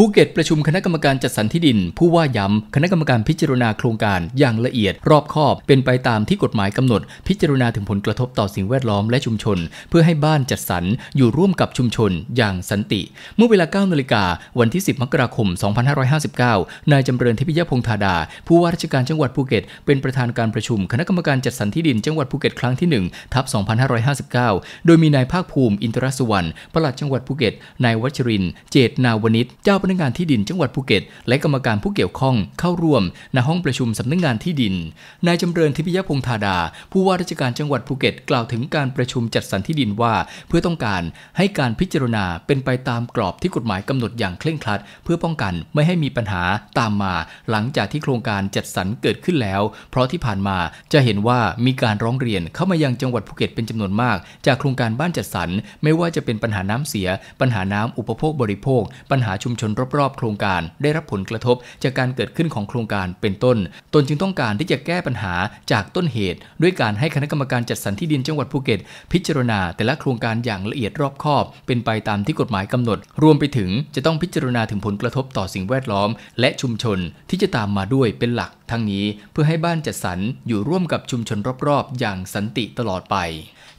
ภูเก็ตประชุมคณะกรรมการจัดสรรที่ดิน ผู้ว่าย้ำคณะกรรมการพิจารณาโครงการอย่างละเอียดรอบคอบ เป็นไปตามที่กฎหมายกำหนด พิจารณาถึงผลกระทบต่อสิ่งแวดล้อมและชุมชนเพื่อให้บ้านจัดสรรอยู่ร่วมกับชุมชนอย่างสันติ เมื่อเวลา 9นาฬิกาวันที่ 10มกราคม 2559นายจำเริญทิพยพงษ์ธาดา ผู้ว่าราชการจังหวัดภูเก็ต เป็นประธานการประชุม คณะกรรมการจัดสรรที่ดิน จังหวัดภูเก็ตครั้งที่1ทับ2559 โดยมีนายภาคภูมิ อินทรสุวรรณปลัดจังหวัดภูเก็ตนายวัชรินเจตนาวณิชเจ้านักงานที่ดิน จังหวัดภูเก็ต และกรรมการผู้เกี่ยวข้อง เข้าร่วมนห้องประชุมสำนักงงานที่ดินนายจำเริญทิพยพงธาดา ผู้ว่าราชการจังหวัดภูเก็ตกล่าวถึงการประชุมจัดสรรที่ดินว่า เพื่อต้องการให้การพิจารณาเป็นไปตามกรอบที่กฎหมายกำหนดอย่างเคร่งครัด เพื่อป้องกันไม่ให้มีปัญหาตามมา หลังจากที่โครงการจัดสรรเกิดขึ้นแล้ว เพราะที่ผ่านมาจะเห็นว่ามีการร้องเรียนเข้ามายังจังหวัดภูเก็ตเป็นจำนวนมาก จากโครงการบ้านจัดสรรไม่ว่าจะเป็นปัญหาน้ำเสีย ปัญหาน้ำอุปโภคบริโภค ปัญหาชุมชนรอบๆโครงการได้รับผลกระทบ จากการเกิดขึ้นของโครงการเป็นต้น ตนจึงต้องการที่จะแก้ปัญหาจากต้นเหตุ ด้วยการให้คณะกรรมการจัดสรรที่ดินจังหวัดภูเก็ต พิจารณาแต่ละโครงการอย่างละเอียดรอบคอบ เป็นไปตามที่กฎหมายกำหนด รวมไปถึงจะต้องพิจารณาถึงผลกระทบต่อสิ่งแวดล้อม และชุมชนที่จะตามมาด้วยเป็นหลัก ทั้งนี้เพื่อให้บ้านจัดสรรอยู่ร่วมกับชุมชนรอบ ๆ อย่างสันติตลอดไป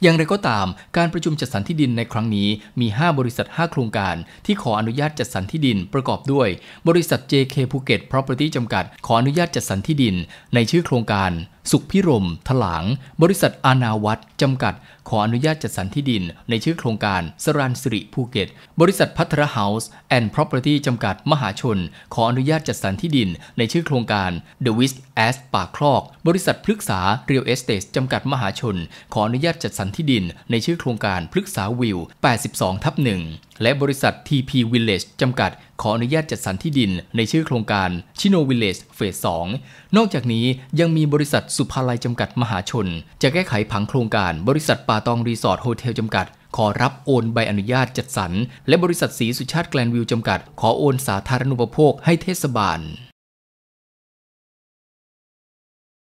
อย่างไรก็ตาม การประชุมจัดสรรที่ดินในครั้งนี้มี 5 บริษัท 5 โครงการที่ขออนุญาตจัดสรรที่ดินประกอบด้วยบริษัท JK Phuket Property จำกัด ขออนุญาตจัดสรรที่ดิน ในชื่อโครงการสุขพิรม ถลาง บริษัทอาณาวัตจำกัด ขออนุญาตจัดสรรที่ดิน ในชื่อโครงการสรานสิริภูเก็ต บริษัทพัทรเฮาส์แอนด์พร็อพเพอร์ตี้จำกัดมหาชน ขออนุญาตจัดสรรที่ดิน ในชื่อโครงการ The w i s แอสปากคลอกบริษัทพฤกษาเรียลเอสเตทจำกัดมหาชน ขออนุญาตจัดสรรที่ดิน ในชื่อโครงการพฤกษาวิว82ทับหนึ่งและบริษัท TP Village จำกัด ขออนุญาตจัดสรรที่ดิน ในชื่อโครงการชิโนวิลเลจเฟสงนอกจากนี้ยังมีบริษัทสุภาลัยจำกัดมหาชน จะแก้ไขผังโครงการ บริษัทป่าตองรีสอร์ทโฮเทลจำกัด ขอรับโอนใบอนุญาตจัดสรรและบริษัทสีสุชาติแกลนวิวจำกัด ขอโอนสาธารณูปโภคให้เทศบาล